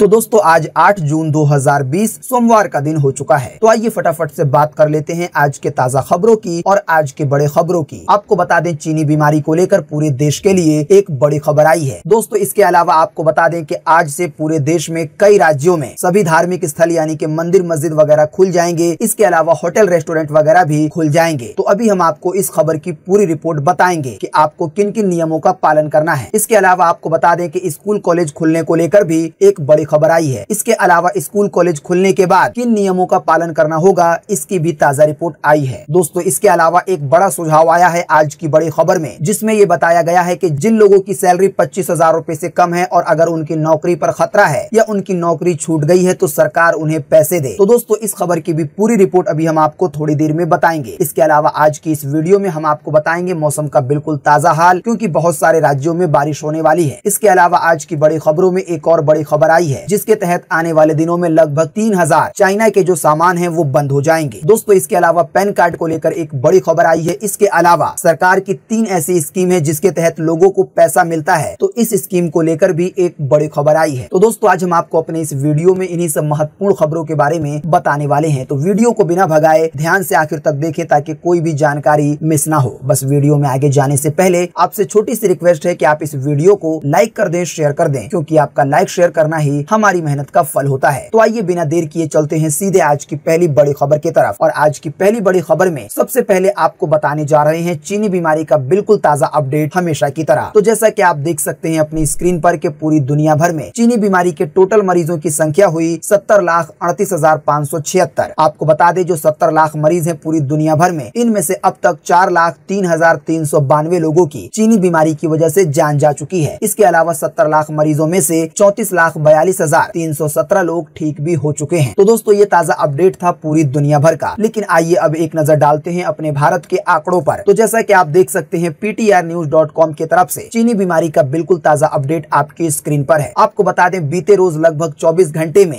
तो दोस्तों आज 8 जून 2020 सोमवार का दिन हो चुका है तो आइए फटाफट से बात कर लेते हैं आज के ताजा खबरों की और आज के बड़े खबरों की आपको बता दें चीनी बीमारी को लेकर पूरे देश के लिए एक बड़ी खबर आई है दोस्तों इसके अलावा आपको बता दें कि आज से पूरे देश में कई राज्यों में सभी धार्मिक स्थल यानी की मंदिर मस्जिद वगैरह खुल जाएंगे इसके अलावा होटल रेस्टोरेंट वगैरह भी खुल जाएंगे तो अभी हम आपको इस खबर की पूरी रिपोर्ट बताएंगे की आपको किन किन नियमों का पालन करना है इसके अलावा आपको बता दें की स्कूल कॉलेज खुलने को लेकर भी एक बड़ी खबर आई है इसके अलावा स्कूल कॉलेज खुलने के बाद किन नियमों का पालन करना होगा इसकी भी ताजा रिपोर्ट आई है दोस्तों इसके अलावा एक बड़ा सुझाव आया है आज की बड़ी खबर में जिसमे ये बताया गया है की जिन लोगों की सैलरी पच्चीस हजार रूपए ऐसी कम है और अगर उनकी नौकरी आरोप खतरा है या उनकी नौकरी छूट गयी है तो सरकार उन्हें पैसे दे तो दोस्तों इस खबर की भी पूरी रिपोर्ट अभी हम आपको थोड़ी देर में बताएंगे इसके अलावा आज की इस वीडियो में हम आपको बताएंगे मौसम का बिल्कुल ताजा हाल क्योंकि बहुत सारे राज्यों में बारिश होने वाली है इसके अलावा आज की बड़ी खबरों में एक और बड़ी खबर आई है है जिसके तहत आने वाले दिनों में लगभग तीन हजार चाइना के जो सामान है वो बंद हो जाएंगे दोस्तों इसके अलावा पैन कार्ड को लेकर एक बड़ी खबर आई है इसके अलावा सरकार की तीन ऐसी स्कीम है जिसके तहत लोगों को पैसा मिलता है तो इस स्कीम को लेकर भी एक बड़ी खबर आई है तो दोस्तों आज हम आपको अपने इस वीडियो में इन्हीं सब महत्वपूर्ण खबरों के बारे में बताने वाले हैं तो वीडियो को बिना भगाए ध्यान से आखिर तक देखें ताकि कोई भी जानकारी मिस ना हो बस वीडियो में आगे जाने से पहले आपसे छोटी सी रिक्वेस्ट है की आप इस वीडियो को लाइक कर दे शेयर कर दें क्यूँकी आपका लाइक शेयर करना ही हमारी मेहनत का फल होता है तो आइए बिना देर किए चलते हैं सीधे आज की पहली बड़ी खबर की तरफ और आज की पहली बड़ी खबर में सबसे पहले आपको बताने जा रहे हैं चीनी बीमारी का बिल्कुल ताजा अपडेट हमेशा की तरह तो जैसा की आप देख सकते हैं अपनी स्क्रीन आरोप के पूरी दुनिया भर में चीनी बीमारी के टोटल मरीजों की संख्या हुई सत्तर लाख अड़तीस हजार पाँच सौ छिहत्तर आपको बता दे जो सत्तर लाख मरीज है पूरी दुनिया भर में इनमें ऐसी अब तक चार लाख तीन हजार तीन सौ बानवे लोगों की चीनी बीमारी की वजह से जान जा चुकी है इसके अलावा सत्तर लाख मरीजों में से चौतीस लाख बयालीस चौवालीस हजार तीन सौ सत्रह लोग ठीक भी हो चुके हैं तो दोस्तों ये ताजा अपडेट था पूरी दुनिया भर का लेकिन आइए अब एक नजर डालते हैं अपने भारत के आंकड़ों पर तो जैसा कि आप देख सकते हैं पीटीआर न्यूज डॉट कॉम की तरफ से चीनी बीमारी का बिल्कुल ताजा अपडेट आपकी स्क्रीन पर है आपको बता दें बीते रोज लगभग चौबीस घंटे में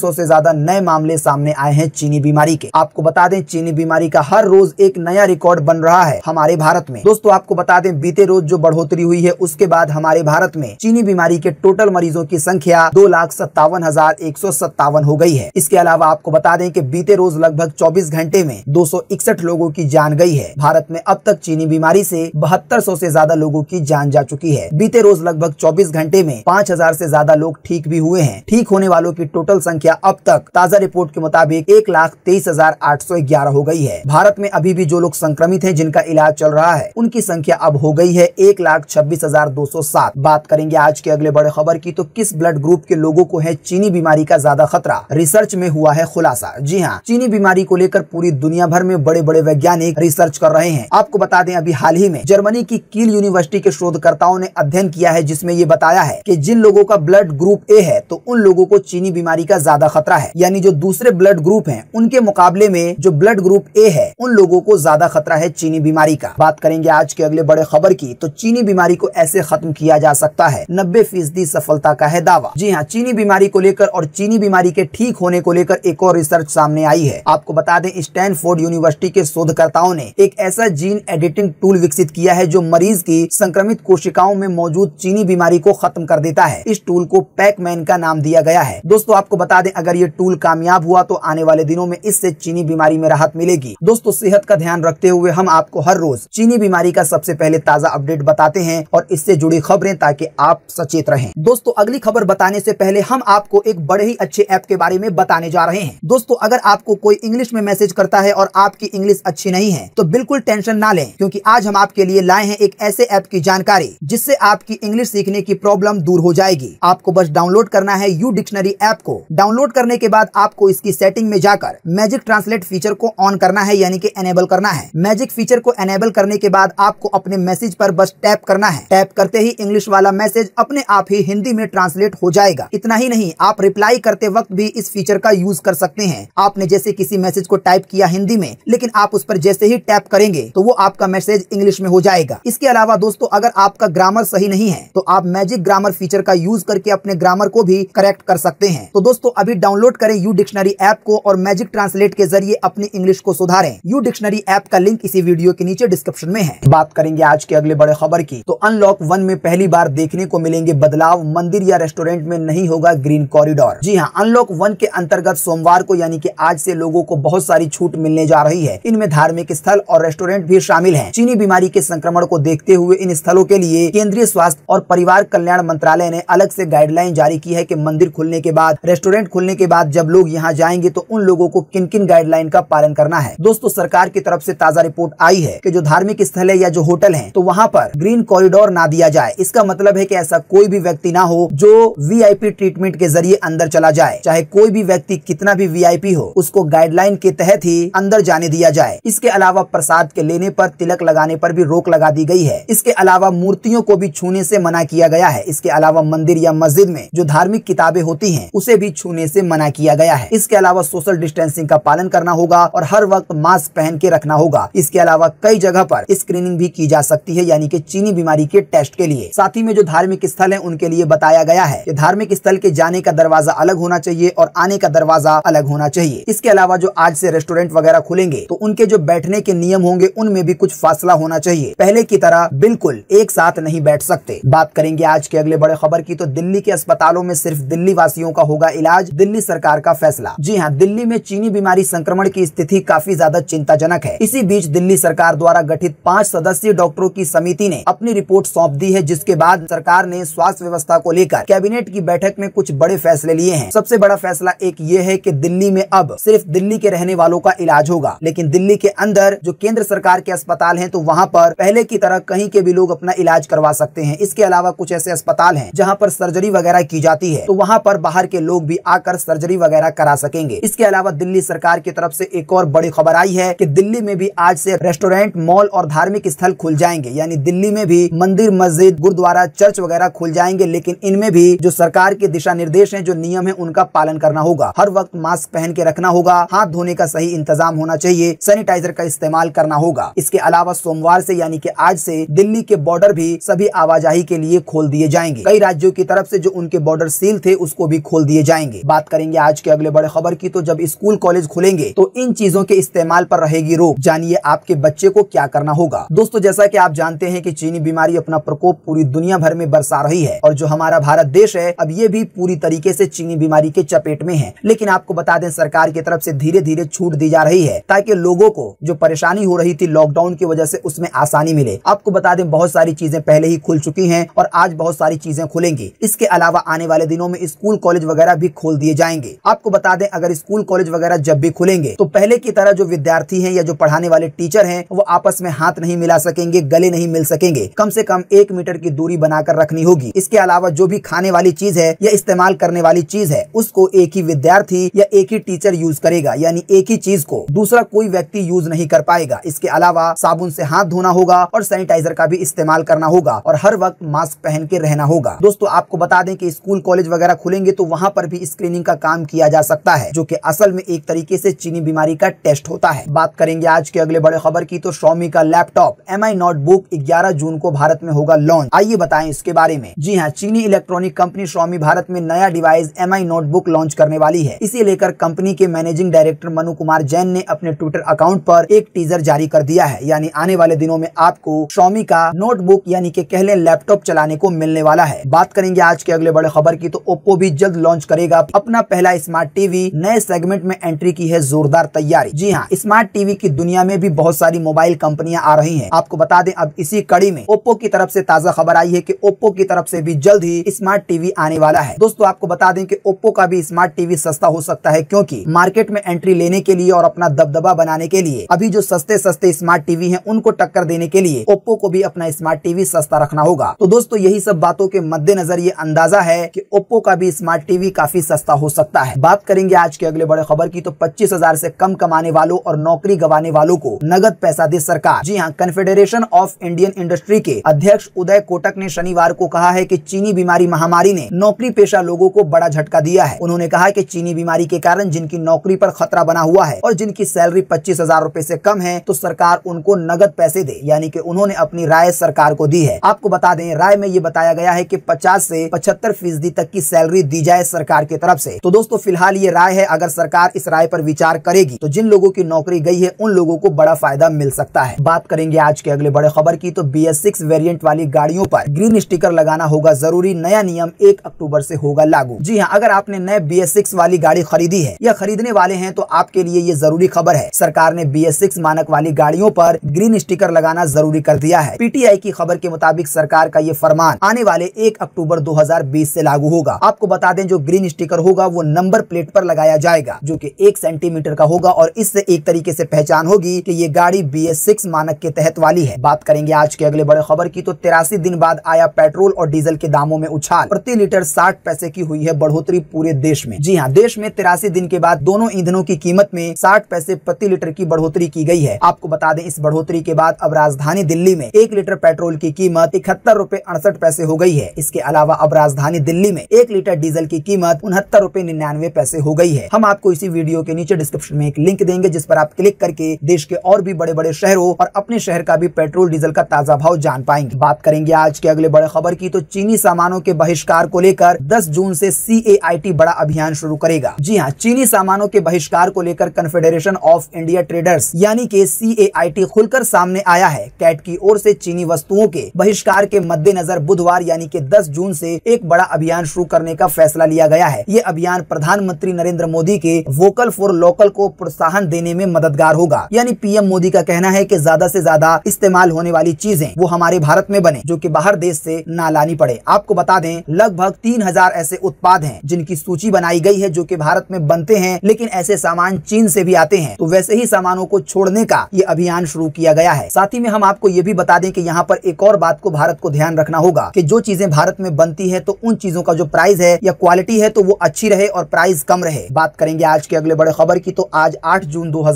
सौ से ज्यादा नए मामले सामने आए हैं चीनी बीमारी के आपको बता दें चीनी बीमारी का हर रोज एक नया रिकॉर्ड बन रहा है हमारे भारत में दोस्तों आपको बता दें बीते रोज जो बढ़ोतरी हुई है उसके बाद हमारे भारत में चीनी बीमारी के टोटल मरीजों की संख्या संख्या दो लाख सत्तावन हजार एक सौ सत्तावन हो गई है इसके अलावा आपको बता दें कि बीते रोज लगभग 24 घंटे में दो सौ इकसठ लोगों की जान गई है भारत में अब तक चीनी बीमारी से बहत्तर सौ से ज्यादा लोगों की जान जा चुकी है बीते रोज लगभग चौबीस घंटे में पाँच हजार से ज्यादा लोग ठीक भी हुए हैं ठीक होने वालों की टोटल संख्या अब तक ताजा रिपोर्ट के मुताबिक एक लाख तेईस हजार आठ सौ ग्यारह हो गई है भारत में अभी भी जो लोग संक्रमित हैं जिनका इलाज चल रहा है उनकी संख्या अब हो गई है एक लाख छब्बीस हजार दो सौ सात बात करेंगे आज के अगले बड़े खबर की तो किस ब्लड ब्लड ग्रुप के लोगों को है चीनी बीमारी का ज्यादा खतरा रिसर्च में हुआ है खुलासा जी हाँ चीनी बीमारी को लेकर पूरी दुनिया भर में बड़े बड़े वैज्ञानिक रिसर्च कर रहे हैं आपको बता दें अभी हाल ही में जर्मनी की कील यूनिवर्सिटी के शोधकर्ताओं ने अध्ययन किया है जिसमे ये बताया है की जिन लोगों का ब्लड ग्रुप ए है तो उन लोगों को चीनी बीमारी का ज्यादा खतरा है यानी जो दूसरे ब्लड ग्रुप है उनके मुकाबले में जो ब्लड ग्रुप ए है उन लोगों को ज्यादा खतरा है चीनी बीमारी का बात करेंगे आज के अगले बड़े खबर की तो चीनी बीमारी को ऐसे खत्म किया जा सकता है नब्बे फीसदी सफलता का है दावा दवा जी हाँ चीनी बीमारी को लेकर और चीनी बीमारी के ठीक होने को लेकर एक और रिसर्च सामने आई है आपको बता दें स्टैनफोर्ड यूनिवर्सिटी के शोधकर्ताओं ने एक ऐसा जीन एडिटिंग टूल विकसित किया है जो मरीज की संक्रमित कोशिकाओं में मौजूद चीनी बीमारी को खत्म कर देता है इस टूल को पैकमैन का नाम दिया गया है दोस्तों आपको बता दें अगर ये टूल कामयाब हुआ तो आने वाले दिनों में इससे चीनी बीमारी में राहत मिलेगी दोस्तों सेहत का ध्यान रखते हुए हम आपको हर रोज चीनी बीमारी का सबसे पहले ताजा अपडेट बताते हैं और इससे जुड़ी खबरें ताकि आप सचेत रहें दोस्तों अगली खबर बताने से पहले हम आपको एक बड़े ही अच्छे ऐप के बारे में बताने जा रहे हैं दोस्तों अगर आपको कोई इंग्लिश में मैसेज करता है और आपकी इंग्लिश अच्छी नहीं है तो बिल्कुल टेंशन ना लें क्योंकि आज हम आपके लिए लाए हैं एक ऐसे ऐप की जानकारी जिससे आपकी इंग्लिश सीखने की प्रॉब्लम दूर हो जाएगी आपको बस डाउनलोड करना है यू डिक्शनरी ऐप को डाउनलोड करने के बाद आपको इसकी सेटिंग में जाकर मैजिक ट्रांसलेट फीचर को ऑन करना है यानी की एनेबल करना है मैजिक फीचर को एनेबल करने के बाद आपको अपने मैसेज आरोप बस टैप करना है टैप करते ही इंग्लिश वाला मैसेज अपने आप ही हिंदी में ट्रांसलेट हो जाएगा इतना ही नहीं आप रिप्लाई करते वक्त भी इस फीचर का यूज कर सकते हैं आपने जैसे किसी मैसेज को टाइप किया हिंदी में लेकिन आप उस पर जैसे ही टैप करेंगे तो वो आपका मैसेज इंग्लिश में हो जाएगा इसके अलावा दोस्तों अगर आपका ग्रामर सही नहीं है तो आप मैजिक ग्रामर फीचर का यूज करके अपने ग्रामर को भी करेक्ट कर सकते हैं तो दोस्तों अभी डाउनलोड करें यू डिक्शनरी ऐप को और मैजिक ट्रांसलेट के जरिए अपनी इंग्लिश को सुधारें यू डिक्शनरी ऐप का लिंक इसी वीडियो के नीचे डिस्क्रिप्शन में है बात करेंगे आज के अगले बड़े खबर की तो अनलॉक वन में पहली बार देखने को मिलेंगे बदलाव मंदिर या रेस्टोरेंट डेवलपमेंट में नहीं होगा ग्रीन कॉरिडोर जी हाँ अनलॉक वन के अंतर्गत सोमवार को यानी कि आज से लोगों को बहुत सारी छूट मिलने जा रही है इनमें धार्मिक स्थल और रेस्टोरेंट भी शामिल है चीनी बीमारी के संक्रमण को देखते हुए इन स्थलों के लिए केंद्रीय स्वास्थ्य और परिवार कल्याण मंत्रालय ने अलग ऐसी गाइडलाइन जारी की है की मंदिर खुलने के बाद रेस्टोरेंट खुलने के बाद जब लोग यहाँ जाएंगे तो उन लोगों को किन किन गाइडलाइन का पालन करना है दोस्तों सरकार की तरफ से ताजा रिपोर्ट आई है कि जो धार्मिक स्थल है या जो होटल है तो वहाँ पर ग्रीन कॉरिडोर ना दिया जाए इसका मतलब है कि ऐसा कोई भी व्यक्ति ना हो जो वीआईपी ट्रीटमेंट के जरिए अंदर चला जाए चाहे कोई भी व्यक्ति कितना भी वीआईपी हो उसको गाइडलाइन के तहत ही अंदर जाने दिया जाए इसके अलावा प्रसाद के लेने पर तिलक लगाने पर भी रोक लगा दी गई है इसके अलावा मूर्तियों को भी छूने से मना किया गया है इसके अलावा मंदिर या मस्जिद में जो धार्मिक किताबें होती है उसे भी छूने से मना किया गया है इसके अलावा सोशल डिस्टेंसिंग का पालन करना होगा और हर वक्त मास्क पहन के रखना होगा इसके अलावा कई जगह पर स्क्रीनिंग भी की जा सकती है यानी की चीनी बीमारी के टेस्ट के लिए साथ ही में जो धार्मिक स्थल है उनके लिए बताया गया है धार्मिक स्थल के जाने का दरवाजा अलग होना चाहिए और आने का दरवाजा अलग होना चाहिए इसके अलावा जो आज से रेस्टोरेंट वगैरह खुलेंगे तो उनके जो बैठने के नियम होंगे उनमें भी कुछ फासला होना चाहिए पहले की तरह बिल्कुल एक साथ नहीं बैठ सकते बात करेंगे आज के अगले बड़े खबर की तो दिल्ली के अस्पतालों में सिर्फ दिल्ली वासियों का होगा इलाज दिल्ली सरकार का फैसला जी हाँ दिल्ली में चीनी बीमारी संक्रमण की स्थिति काफी ज्यादा चिंताजनक है इसी बीच दिल्ली सरकार द्वारा गठित पाँच सदस्यीय डॉक्टरों की समिति ने अपनी रिपोर्ट सौंप दी है जिसके बाद सरकार ने स्वास्थ्य व्यवस्था को लेकर कैबिनेट कैबिनेट की बैठक में कुछ बड़े फैसले लिए हैं सबसे बड़ा फैसला एक ये है कि दिल्ली में अब सिर्फ दिल्ली के रहने वालों का इलाज होगा लेकिन दिल्ली के अंदर जो केंद्र सरकार के अस्पताल है तो वहाँ पर पहले की तरह कहीं के भी लोग अपना इलाज करवा सकते हैं इसके अलावा कुछ ऐसे अस्पताल है जहाँ पर सर्जरी वगैरह की जाती है तो वहाँ पर बाहर के लोग भी आकर सर्जरी वगैरह करा सकेंगे इसके अलावा दिल्ली सरकार की तरफ ऐसी एक और बड़ी खबर आई है की दिल्ली में भी आज ऐसी रेस्टोरेंट मॉल और धार्मिक स्थल खुल जाएंगे यानी दिल्ली में भी मंदिर मस्जिद गुरुद्वारा चर्च वगैरह खुल जाएंगे लेकिन इनमें भी जो सरकार के दिशा निर्देश है जो नियम है उनका पालन करना होगा हर वक्त मास्क पहन के रखना होगा हाथ धोने का सही इंतजाम होना चाहिए सैनिटाइजर का इस्तेमाल करना होगा इसके अलावा सोमवार ऐसी यानी की आज ऐसी दिल्ली के बॉर्डर भी सभी आवाजाही के लिए खोल दिए जाएंगे कई राज्यों की तरफ ऐसी जो उनके बॉर्डर सील थे उसको भी खोल दिए जाएंगे बात करेंगे आज के अगले बड़े खबर की तो जब स्कूल कॉलेज खुलेंगे तो इन चीजों के इस्तेमाल पर रहेगी रोक जानिए आपके बच्चे को क्या करना होगा दोस्तों जैसा की आप जानते हैं की चीनी बीमारी अपना प्रकोप पूरी दुनिया भर में बरसा रही है और जो हमारा भारत देश प्रदेश है अब ये भी पूरी तरीके से चीनी बीमारी के चपेट में है लेकिन आपको बता दें सरकार की तरफ से धीरे धीरे छूट दी जा रही है ताकि लोगों को जो परेशानी हो रही थी लॉकडाउन की वजह से उसमें आसानी मिले आपको बता दें बहुत सारी चीजें पहले ही खुल चुकी है और आज बहुत सारी चीजें खुलेंगी इसके अलावा आने वाले दिनों में स्कूल कॉलेज वगैरह भी खोल दिए जाएंगे आपको बता दें अगर स्कूल कॉलेज वगैरह जब भी खुलेंगे तो पहले की तरह जो विद्यार्थी है या जो पढ़ाने वाले टीचर है वो आपस में हाथ नहीं मिला सकेंगे गले नहीं मिल सकेंगे कम से कम एक मीटर की दूरी बनाकर रखनी होगी इसके अलावा जो भी खाने वाली वाली चीज है या इस्तेमाल करने वाली चीज है उसको एक ही विद्यार्थी या एक ही टीचर यूज करेगा यानी एक ही चीज को दूसरा कोई व्यक्ति यूज नहीं कर पाएगा इसके अलावा साबुन से हाथ धोना होगा और सैनिटाइजर का भी इस्तेमाल करना होगा और हर वक्त मास्क पहन के रहना होगा दोस्तों आपको बता दें कि स्कूल कॉलेज वगैरह खुलेंगे तो वहाँ पर भी स्क्रीनिंग का काम किया जा सकता है जो की असल में एक तरीके ऐसी चीनी बीमारी का टेस्ट होता है बात करेंगे आज के अगले बड़े खबर की तो शॉमी का लैपटॉप एम आई नोटबुक ग्यारह जून को भारत में होगा लॉन्च आइए बताए इसके बारे में जी हाँ चीनी इलेक्ट्रॉनिक कंपनी कंपनी स्वामी भारत में नया डिवाइस एम नोटबुक लॉन्च करने वाली है इसे लेकर कंपनी के मैनेजिंग डायरेक्टर मनु कुमार जैन ने अपने ट्विटर अकाउंट पर एक टीजर जारी कर दिया है यानी आने वाले दिनों में आपको स्वामी का नोटबुक यानी के कहले लैपटॉप चलाने को मिलने वाला है बात करेंगे आज के अगले बड़े खबर की तो ओप्पो भी जल्द लॉन्च करेगा अपना पहला स्मार्ट टीवी नए सेगमेंट में एंट्री की है जोरदार तैयारी जी हाँ स्मार्ट टीवी की दुनिया में भी बहुत सारी मोबाइल कंपनियां आ रही हैं आपको बता दें अब इसी कड़ी में ओप्पो की तरफ से ताजा खबर आई है कि ओप्पो की तरफ से भी जल्द ही स्मार्ट टीवी टीवी आने वाला है दोस्तों आपको बता दें कि ओप्पो का भी स्मार्ट टीवी सस्ता हो सकता है क्योंकि मार्केट में एंट्री लेने के लिए और अपना दबदबा बनाने के लिए अभी जो सस्ते सस्ते स्मार्ट टीवी है उनको टक्कर देने के लिए ओप्पो को भी अपना स्मार्ट टीवी सस्ता रखना होगा तो दोस्तों यही सब बातों के मद्देनजर ये अंदाजा है की ओप्पो का भी स्मार्ट टीवी काफी सस्ता हो सकता है बात करेंगे आज के अगले बड़े खबर की तो पच्चीस हजार ऐसी कम कमाने वालों और नौकरी गवाने वालों को नगद पैसा दे सरकार जी हाँ कन्फेडरेशन ऑफ इंडियन इंडस्ट्री के अध्यक्ष उदय कोटक ने शनिवार को कहा है की चीनी बीमारी महामारी ने नौकरी पेशा लोगों को बड़ा झटका दिया है उन्होंने कहा कि चीनी बीमारी के कारण जिनकी नौकरी पर खतरा बना हुआ है और जिनकी सैलरी पच्चीस हजार रूपए ऐसी कम है तो सरकार उनको नगद पैसे दे यानी कि उन्होंने अपनी राय सरकार को दी है आपको बता दें राय में ये बताया गया है की पचास ऐसी पचहत्तर फीसदी तक की सैलरी दी जाए सरकार की तरफ ऐसी तो दोस्तों फिलहाल ये राय है अगर सरकार इस राय आरोप विचार करेगी तो जिन लोगों की नौकरी गयी है उन लोगों को बड़ा फायदा मिल सकता है बात करेंगे आज के अगले बड़े खबर की तो बी एस वेरियंट वाली गाड़ियों आरोप ग्रीन स्टिकर लगाना होगा जरूरी नया नियम एक अक्टूबर से होगा लागू जी हाँ अगर आपने नए बी वाली गाड़ी खरीदी है या खरीदने वाले हैं तो आपके लिए ये जरूरी खबर है सरकार ने बी मानक वाली गाड़ियों पर ग्रीन स्टिकर लगाना जरूरी कर दिया है पीटीआई की खबर के मुताबिक सरकार का ये फरमान आने वाले एक अक्टूबर बीस से लागू होगा आपको बता दें जो ग्रीन स्टिकर होगा वो नंबर प्लेट पर लगाया जाएगा जो की एक सेंटीमीटर का होगा और इससे एक तरीके से पहचान होगी की ये गाड़ी बी मानक के तहत वाली है बात करेंगे आज के अगले बड़े खबर की तो तिरासी दिन बाद आया पेट्रोल और डीजल के दामों में उछाल प्रति लीटर साठ पैसे की हुई है बढ़ोतरी पूरे देश में जी हाँ देश में तिरासी दिन के बाद दोनों ईंधनों की कीमत में साठ पैसे प्रति लीटर की बढ़ोतरी की गई है आपको बता दें इस बढ़ोतरी के बाद अब राजधानी दिल्ली में एक लीटर पेट्रोल की कीमत इकहत्तर रूपए अड़सठ पैसे हो गई है इसके अलावा अब राजधानी दिल्ली में एक लीटर डीजल की कीमत उनहत्तर रूपए निन्यानवे पैसे हो गई है हम आपको इसी वीडियो के नीचे डिस्क्रिप्शन में एक लिंक देंगे जिस पर आप क्लिक करके देश के और भी बड़े बड़े शहरों और अपने शहर का भी पेट्रोल डीजल का ताजा भाव जान पाएंगे बात करेंगे आज के अगले बड़े खबर की तो चीनी सामानों के बहिष्कार बहिष्कार को लेकर 10 जून से सी बड़ा अभियान शुरू करेगा जी हाँ चीनी सामानों के बहिष्कार को लेकर कन्फेडरेशन ऑफ इंडिया ट्रेडर्स यानी के सी खुलकर सामने आया है कैट की ओर ऐसी चीनी वस्तुओं के बहिष्कार के मद्देनजर बुधवार यानी के दस जून ऐसी एक बड़ा अभियान शुरू करने का फैसला लिया गया है ये अभियान प्रधानमंत्री नरेंद्र मोदी के वोकल फॉर लोकल को प्रोत्साहन देने में मददगार होगा यानी पीएम मोदी का कहना है की ज्यादा ऐसी ज्यादा इस्तेमाल होने वाली चीजें वो हमारे भारत में बने जो की बाहर देश ऐसी न लानी पड़े आपको बता दें लगभग 3000 ऐसे उत्पाद हैं जिनकी सूची बनाई गई है जो कि भारत में बनते हैं लेकिन ऐसे सामान चीन से भी आते हैं तो वैसे ही सामानों को छोड़ने का ये अभियान शुरू किया गया है साथ ही में हम आपको ये भी बता दें कि यहाँ पर एक और बात को भारत को ध्यान रखना होगा कि जो चीजें भारत में बनती है तो उन चीजों का जो प्राइस है या क्वालिटी है तो वो अच्छी रहे और प्राइस कम रहे बात करेंगे आज के अगले बड़े खबर की तो आज आठ जून दो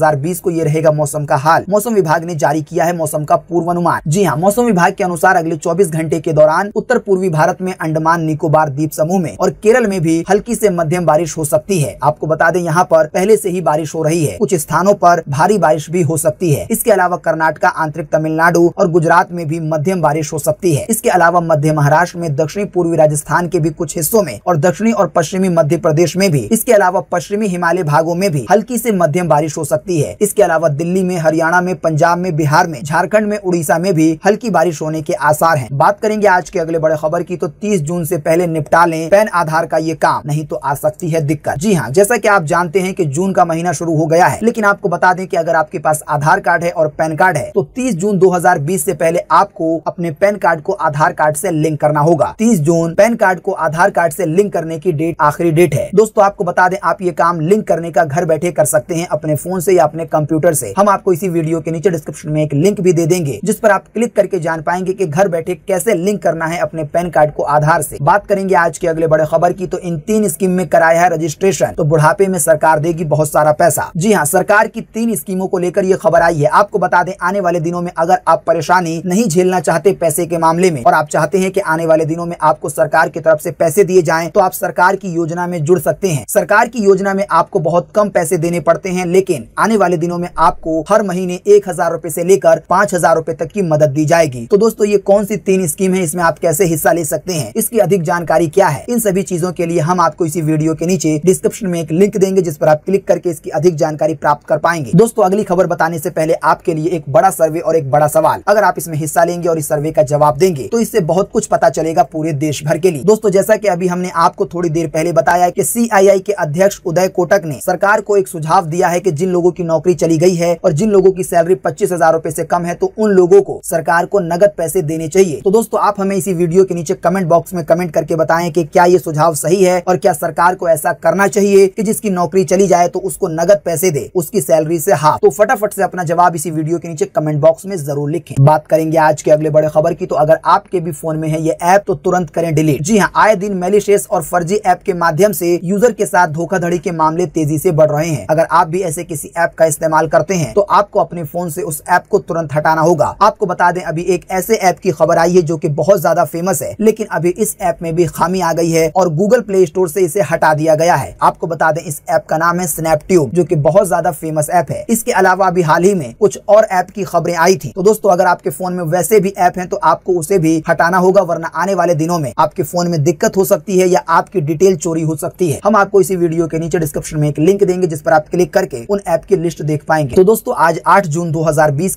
को ये रहेगा मौसम का हाल मौसम विभाग ने जारी किया है मौसम का पूर्वानुमान जी हाँ मौसम विभाग के अनुसार अगले चौबीस घंटे के दौरान उत्तर पूर्वी भारत में अंडमान निकोबार द्वीप समूह में और केरल में भी हल्की से मध्यम बारिश हो सकती है आपको बता दें यहाँ पर पहले से ही बारिश हो रही है कुछ स्थानों पर भारी बारिश भी हो सकती है इसके अलावा कर्नाटका आंतरिक तमिलनाडु और गुजरात में भी मध्यम बारिश हो सकती है इसके अलावा मध्य महाराष्ट्र में दक्षिणी पूर्वी राजस्थान के भी कुछ हिस्सों में और दक्षिणी और पश्चिमी मध्य प्रदेश में भी इसके अलावा पश्चिमी हिमालय भागों में भी हल्की से मध्यम बारिश हो सकती है इसके अलावा दिल्ली में हरियाणा में पंजाब में बिहार में झारखंड में उड़ीसा में भी हल्की बारिश होने के आसार हैं बात करेंगे आज के अगले बड़े खबर की तो तीस जून से पहले निपटा लें पैन आधार का ये काम नहीं तो आ सकती है दिक्कत जी हाँ जैसा की आप जानते हैं की जून का महीना शुरू हो गया है लेकिन आपको बता दें की अगर आपके पास आधार कार्ड है और पैन कार्ड है तो तीस जून दो हजार से पहले आपको अपने पैन कार्ड को आधार कार्ड से लिंक करना होगा तीस जून पैन कार्ड को आधार कार्ड से लिंक करने की डेट आखिरी डेट है दोस्तों आपको बता दें आप ये काम लिंक करने का घर बैठे कर सकते हैं अपने फोन से या अपने कंप्यूटर से हम आपको इसी वीडियो के नीचे डिस्क्रिप्शन में एक लिंक भी दे देंगे जिस पर आप क्लिक करके जान पाएंगे की घर बैठे कैसे लिंक करना है अपने पैन कार्ड को आधार से बात बात करेंगे आज के अगले बड़े खबर की तो इन तीन स्कीम में कराया है रजिस्ट्रेशन तो बुढ़ापे में सरकार देगी बहुत सारा पैसा जी हाँ सरकार की तीन स्कीमों को लेकर ये खबर आई है आपको बता दें आने वाले दिनों में अगर आप परेशानी नहीं झेलना चाहते पैसे के मामले में और आप चाहते हैं की आने वाले दिनों में आपको सरकार की तरफ ऐसी पैसे दिए जाए तो आप सरकार की योजना में जुड़ सकते हैं सरकार की योजना में आपको बहुत कम पैसे देने पड़ते हैं लेकिन आने वाले दिनों में आपको हर महीने एक हजार रूपए ऐसी लेकर पाँच हजार रूपए तक की मदद दी जाएगी तो दोस्तों ये कौन सी तीन स्कीम है इसमें आप कैसे हिस्सा ले सकते हैं इसकी अधिक जानकारी क्या है इन सभी चीजों के लिए हम आपको इसी वीडियो के नीचे डिस्क्रिप्शन में एक लिंक देंगे जिस पर आप क्लिक करके इसकी अधिक जानकारी प्राप्त कर पाएंगे दोस्तों अगली खबर बताने से पहले आपके लिए एक बड़ा सर्वे और एक बड़ा सवाल अगर आप इसमें हिस्सा लेंगे और इस सर्वे का जवाब देंगे तो इससे बहुत कुछ पता चलेगा पूरे देश भर के लिए दोस्तों जैसा की अभी हमने आपको थोड़ी देर पहले बताया की सी के अध्यक्ष उदय कोटक ने सरकार को एक सुझाव दिया है की जिन लोगों की नौकरी चली गई है और जिन लोगों की सैलरी पच्चीस हजार रूपए ऐसी कम है तो उन लोगों को सरकार को नगद पैसे देने चाहिए तो दोस्तों आप हमें इसी वीडियो के नीचे कमेंट बॉक्स में कमेंट करके बताएं कि क्या ये सुझाव सही है और क्या सरकार को ऐसा करना चाहिए कि जिसकी नौकरी चली जाए तो उसको नगद पैसे दे उसकी सैलरी से हाफ तो फटाफट से अपना जवाब इसी वीडियो के नीचे कमेंट बॉक्स में जरूर लिखे बात करेंगे आज के अगले बड़े खबर की तो अगर आपके भी फोन में है ये ऐप तो तुरंत करें डिलीट जी हाँ आए दिन मेलिशियस और फर्जी ऐप के माध्यम से यूजर के साथ धोखाधड़ी के मामले तेजी से बढ़ रहे हैं अगर आप भी ऐसे किसी ऐप का इस्तेमाल करते हैं तो आपको अपने फोन से उस ऐप को तुरंत हटाना होगा आपको बता दें अभी एक ऐसे ऐप की खबर आई है जो की बहुत ज्यादा फेमस है लेकिन अभी इस ऐप में में भी खामी आ गई है और गूगल प्ले स्टोर से इसे हटा दिया गया है आपको बता दें इस ऐप का नाम है स्नैपट्यूब जो की बहुत ज्यादा फेमस ऐप है इसके अलावा अभी हाल ही में कुछ और ऐप की खबरें आई थी तो दोस्तों अगर आपके फोन में वैसे भी ऐप है तो आपको उसे भी हटाना होगा वरना आने वाले दिनों में आपके फोन में दिक्कत हो सकती है या आपकी डिटेल चोरी हो सकती है हम आपको इसी वीडियो के नीचे डिस्क्रिप्शन में एक लिंक देंगे जिस पर आप क्लिक करके उन ऐप की लिस्ट देख पाएंगे तो दोस्तों आज आठ जून दो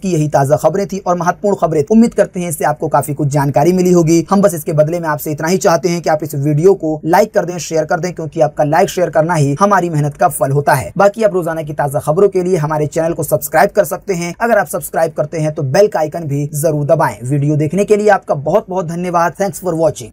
की यही ताजा खबरें थी और महत्वपूर्ण खबरें उम्मीद करते हैं इससे आपको काफी कुछ जानकारी मिली होगी हम बस इसके बदले में आपसे इतना ही चाहते चाहते हैं कि आप इस वीडियो को लाइक कर दें शेयर कर दें क्योंकि आपका लाइक शेयर करना ही हमारी मेहनत का फल होता है बाकी आप रोजाना की ताजा खबरों के लिए हमारे चैनल को सब्सक्राइब कर सकते हैं अगर आप सब्सक्राइब करते हैं तो बेल का आइकन भी जरूर दबाएं वीडियो देखने के लिए आपका बहुत बहुत धन्यवाद थैंक्स फॉर वॉचिंग